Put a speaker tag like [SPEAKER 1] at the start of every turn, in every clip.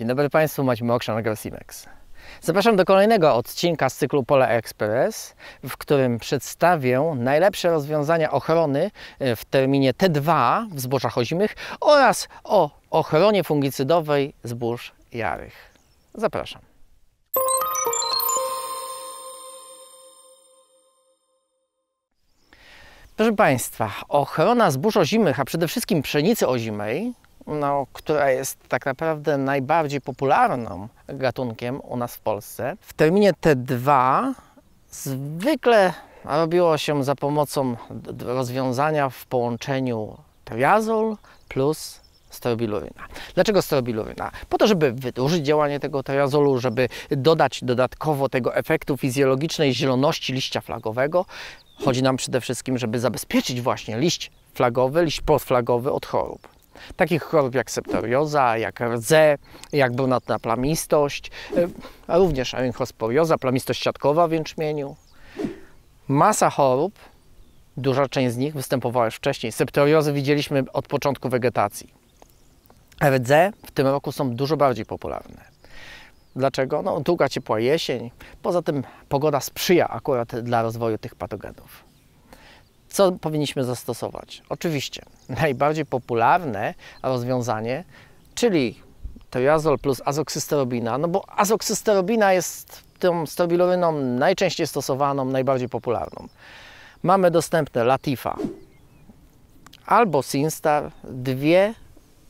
[SPEAKER 1] Dzień dobry Państwu, Maćmy Okrzan, Grosimex. Zapraszam do kolejnego odcinka z cyklu Pole Express, w którym przedstawię najlepsze rozwiązania ochrony e, w terminie T2 w zbożach ozimych oraz o ochronie fungicydowej zbóż jarych. Zapraszam. Proszę Państwa, ochrona zbóż ozimych, a przede wszystkim pszenicy ozimej no, która jest tak naprawdę najbardziej popularną gatunkiem u nas w Polsce. W terminie T2 zwykle robiło się za pomocą rozwiązania w połączeniu triazol plus sterobiluryna. Dlaczego sterobiluryna? Po to, żeby wydłużyć działanie tego triazolu, żeby dodać dodatkowo tego efektu fizjologicznej zieloności liścia flagowego. Chodzi nam przede wszystkim, żeby zabezpieczyć właśnie liść flagowy, liść podflagowy od chorób. Takich chorób jak septorioza, jak rdze, jak brunatna plamistość, a e, również arynchosporioza, plamistość siatkowa w jęczmieniu. Masa chorób, duża część z nich występowała już wcześniej. Septoriozy widzieliśmy od początku wegetacji. Rdze w tym roku są dużo bardziej popularne. Dlaczego? No, długa ciepła jesień. Poza tym pogoda sprzyja akurat dla rozwoju tych patogenów co powinniśmy zastosować? Oczywiście najbardziej popularne rozwiązanie, czyli triazol plus azoksysterobina, no bo azoksysterobina jest tą stabiloryną najczęściej stosowaną, najbardziej popularną. Mamy dostępne Latifa albo Sinstar, dwie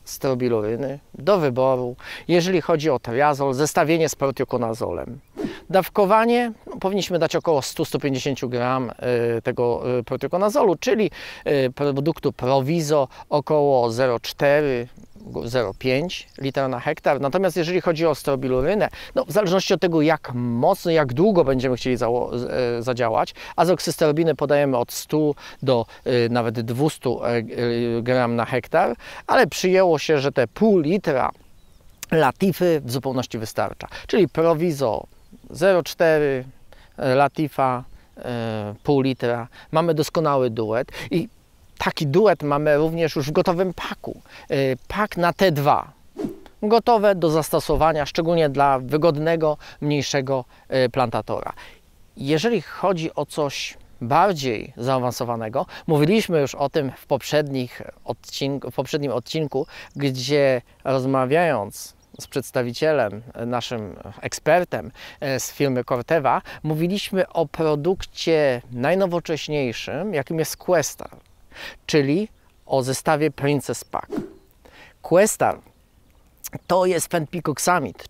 [SPEAKER 1] strobiluryny do wyboru, jeżeli chodzi o triazol, zestawienie z protiokonazolem. Dawkowanie powinniśmy dać około 100-150 gram y, tego y, proteokonazolu, czyli y, produktu Proviso około 0,4 0,5 litra na hektar. Natomiast jeżeli chodzi o strobilurynę, no w zależności od tego jak mocno, jak długo będziemy chcieli za, e, zadziałać, azoksystorobiny podajemy od 100 do e, nawet 200 gram na hektar, ale przyjęło się, że te pół litra latify w zupełności wystarcza. Czyli prowizo 0,4, e, Latifa, e, pół litra. Mamy doskonały duet i taki duet mamy również już w gotowym paku. E, pak na T2. Gotowe do zastosowania, szczególnie dla wygodnego, mniejszego plantatora. Jeżeli chodzi o coś bardziej zaawansowanego, mówiliśmy już o tym w, poprzednich w poprzednim odcinku, gdzie rozmawiając z przedstawicielem, e, naszym ekspertem e, z firmy Corteva, mówiliśmy o produkcie najnowocześniejszym, jakim jest Questar, czyli o zestawie Princess Pack. Questar to jest Fenpicok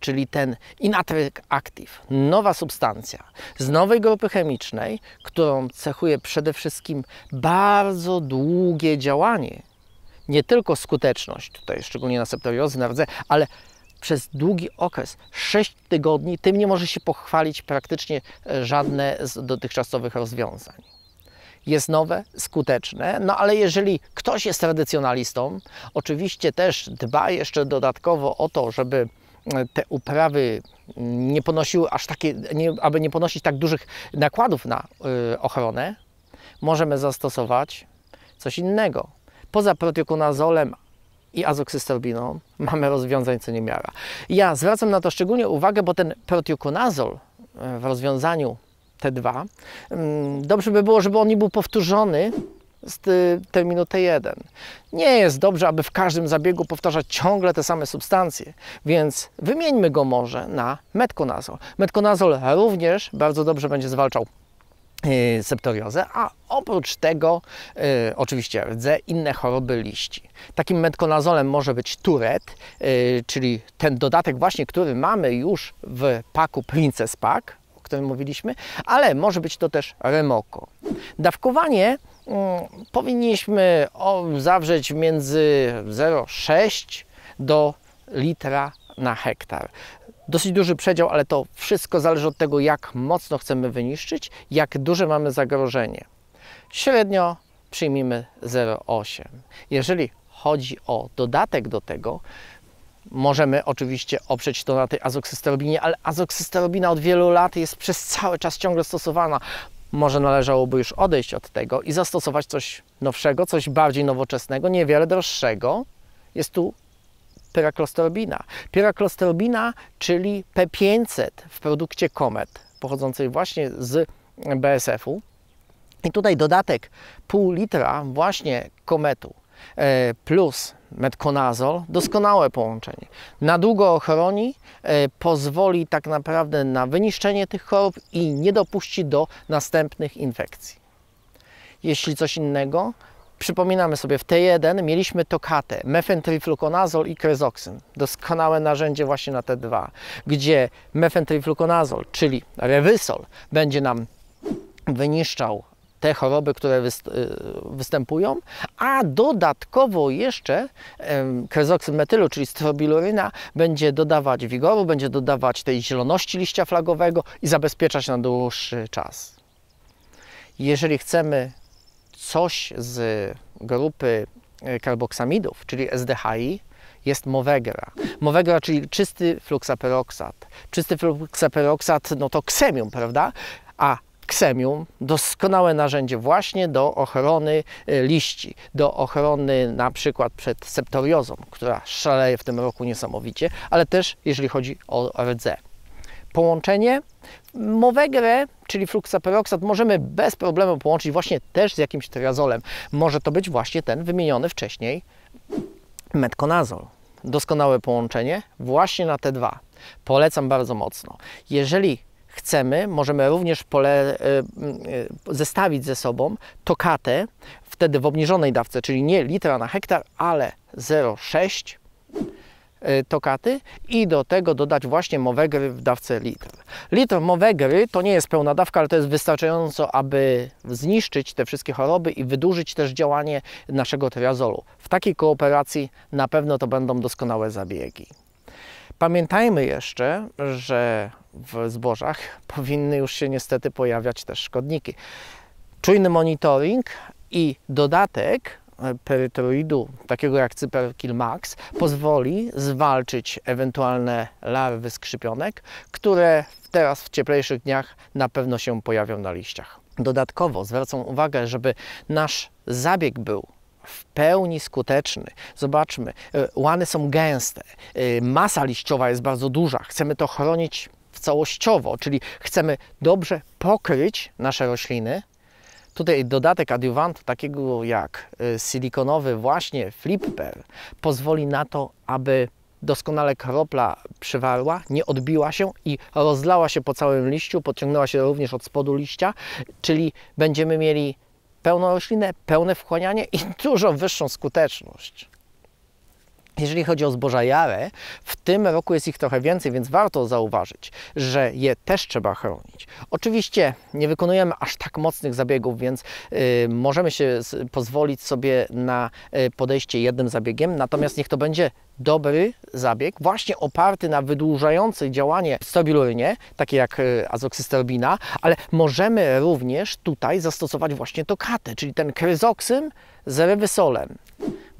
[SPEAKER 1] czyli ten Inatric Active, nowa substancja z nowej grupy chemicznej, którą cechuje przede wszystkim bardzo długie działanie. Nie tylko skuteczność, tutaj szczególnie na septoriozy, na rdze, ale przez długi okres, 6 tygodni, tym nie może się pochwalić praktycznie e, żadne z dotychczasowych rozwiązań. Jest nowe, skuteczne, no ale jeżeli ktoś jest tradycjonalistą, oczywiście też dba jeszcze dodatkowo o to, żeby e, te uprawy mm, nie ponosiły aż takie, nie, aby nie ponosić tak dużych nakładów na y, ochronę, możemy zastosować coś innego. Poza proteokonazolem i azoksystabiną mamy rozwiązań co niemiara. Ja zwracam na to szczególnie uwagę, bo ten protiukonazol e, w rozwiązaniu T2 mm, dobrze by było, żeby on nie był powtórzony z terminu T1. Nie jest dobrze, aby w każdym zabiegu powtarzać ciągle te same substancje, więc wymieńmy go może na metkonazol. Metkonazol również bardzo dobrze będzie zwalczał E, septoriozę, a oprócz tego e, oczywiście rdze, inne choroby liści. Takim metkonazolem może być turet, e, czyli ten dodatek właśnie, który mamy już w paku Princess Pack, o którym mówiliśmy, ale może być to też remoko. Dawkowanie mm, powinniśmy zawrzeć między 0,6 do litra na hektar dosyć duży przedział, ale to wszystko zależy od tego, jak mocno chcemy wyniszczyć, jak duże mamy zagrożenie. Średnio przyjmijmy 0,8. Jeżeli chodzi o dodatek do tego, Możemy oczywiście oprzeć to na tej azoksysterobinie, ale azoksysterobina od wielu lat jest przez cały czas ciągle stosowana. Może należałoby już odejść od tego i zastosować coś nowszego, coś bardziej nowoczesnego, niewiele droższego. Jest tu piraklostrobina. Piraklostrobina, czyli P500 w produkcie Comet, pochodzącej właśnie z BSF-u. I tutaj dodatek pół litra właśnie kometu e, plus metkonazol, doskonałe połączenie. Na długo ochroni, e, pozwoli tak naprawdę na wyniszczenie tych chorób i nie dopuści do następnych infekcji. Jeśli coś innego, Przypominamy sobie, w T1 mieliśmy tokatę, mefentrifluconazol i krezoksyn. Doskonałe narzędzie właśnie na T2, gdzie mefentrifluconazol, czyli rewysol, będzie nam wyniszczał te choroby, które y, występują, a dodatkowo jeszcze krezoksyn metylu, czyli strobiluryna, będzie dodawać wigoru, będzie dodawać tej zieloności liścia flagowego i zabezpieczać na dłuższy czas. Jeżeli chcemy coś z grupy e, karboksamidów, czyli SDHI, jest Movegra. Movegra, czyli czysty fluksaperoksat. Czysty fluksaperoksat, no to ksemium, prawda? A ksemium, doskonałe narzędzie właśnie do ochrony e, liści, do ochrony na przykład przed septoriozą, która szaleje w tym roku niesamowicie, ale też jeżeli chodzi o rdze połączenie Mowegrę, czyli fruksaperoksad, możemy bez problemu połączyć właśnie też z jakimś triazolem. Może to być właśnie ten wymieniony wcześniej metkonazol. Doskonałe połączenie właśnie na te dwa. Polecam bardzo mocno. Jeżeli chcemy, możemy również pole, e, e, zestawić ze sobą tokatę, wtedy w obniżonej dawce, czyli nie litra na hektar, ale 0,6 Y, tokaty i do tego dodać właśnie Mowegry w dawce litr. Litr Mowegry to nie jest pełna dawka, ale to jest wystarczająco, aby zniszczyć te wszystkie choroby i wydłużyć też działanie naszego triazolu. W takiej kooperacji na pewno to będą doskonałe zabiegi. Pamiętajmy jeszcze, że w zbożach powinny już się niestety pojawiać też szkodniki. Czujny monitoring i dodatek perytroidu, takiego jak Cyperkil Max, pozwoli zwalczyć ewentualne larwy skrzypionek, które teraz w cieplejszych dniach na pewno się pojawią na liściach. Dodatkowo zwracam uwagę, żeby nasz zabieg był w pełni skuteczny. Zobaczmy, e, łany są gęste, e, masa liściowa jest bardzo duża, chcemy to chronić całościowo, czyli chcemy dobrze pokryć nasze rośliny, Tutaj dodatek adiuwantu, takiego jak y, silikonowy właśnie flipper, pozwoli na to, aby doskonale kropla przywarła, nie odbiła się i rozlała się po całym liściu, podciągnęła się również od spodu liścia, czyli będziemy mieli pełną roślinę, pełne wchłanianie i dużo wyższą skuteczność. Jeżeli chodzi o zboża jare, w tym roku jest ich trochę więcej, więc warto zauważyć, że je też trzeba chronić. Oczywiście nie wykonujemy aż tak mocnych zabiegów, więc y, możemy się pozwolić sobie na y, podejście jednym zabiegiem, natomiast niech to będzie dobry zabieg, właśnie oparty na wydłużającej działanie stabilurnie, takie jak y, azoksysterbina, ale możemy również tutaj zastosować właśnie tokatę, czyli ten kryzoksym z rewysolem.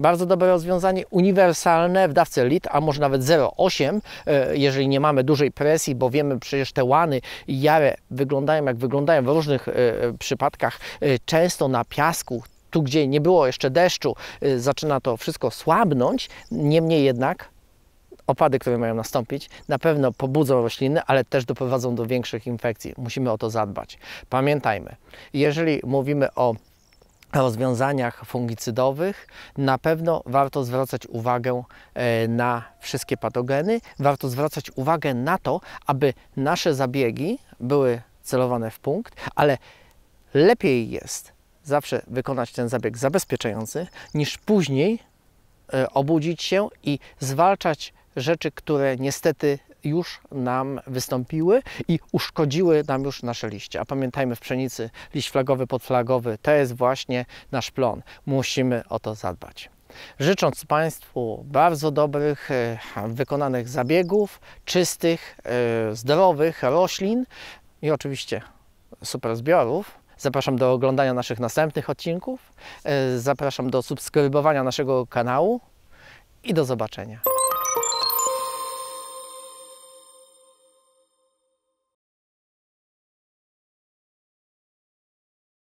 [SPEAKER 1] Bardzo dobre rozwiązanie, uniwersalne w dawce lit, a może nawet 0,8, e, jeżeli nie mamy dużej presji, bo wiemy przecież te łany i jare wyglądają jak wyglądają w różnych e, przypadkach, e, często na piasku, tu gdzie nie było jeszcze deszczu, zaczyna to wszystko słabnąć, niemniej jednak opady, które mają nastąpić, na pewno pobudzą rośliny, ale też doprowadzą do większych infekcji. Musimy o to zadbać. Pamiętajmy, jeżeli mówimy o rozwiązaniach fungicydowych na pewno warto zwracać uwagę e, na wszystkie patogeny. Warto zwracać uwagę na to, aby nasze zabiegi były celowane w punkt, ale lepiej jest zawsze wykonać ten zabieg zabezpieczający, niż później e, obudzić się i zwalczać rzeczy, które niestety już nam wystąpiły i uszkodziły nam już nasze liście. A pamiętajmy w pszenicy liść flagowy, podflagowy to jest właśnie nasz plon. Musimy o to zadbać. Życząc Państwu bardzo dobrych, e, wykonanych zabiegów, czystych, e, zdrowych roślin i oczywiście super zbiorów. Zapraszam do oglądania naszych następnych odcinków. E, zapraszam do subskrybowania naszego kanału i do zobaczenia.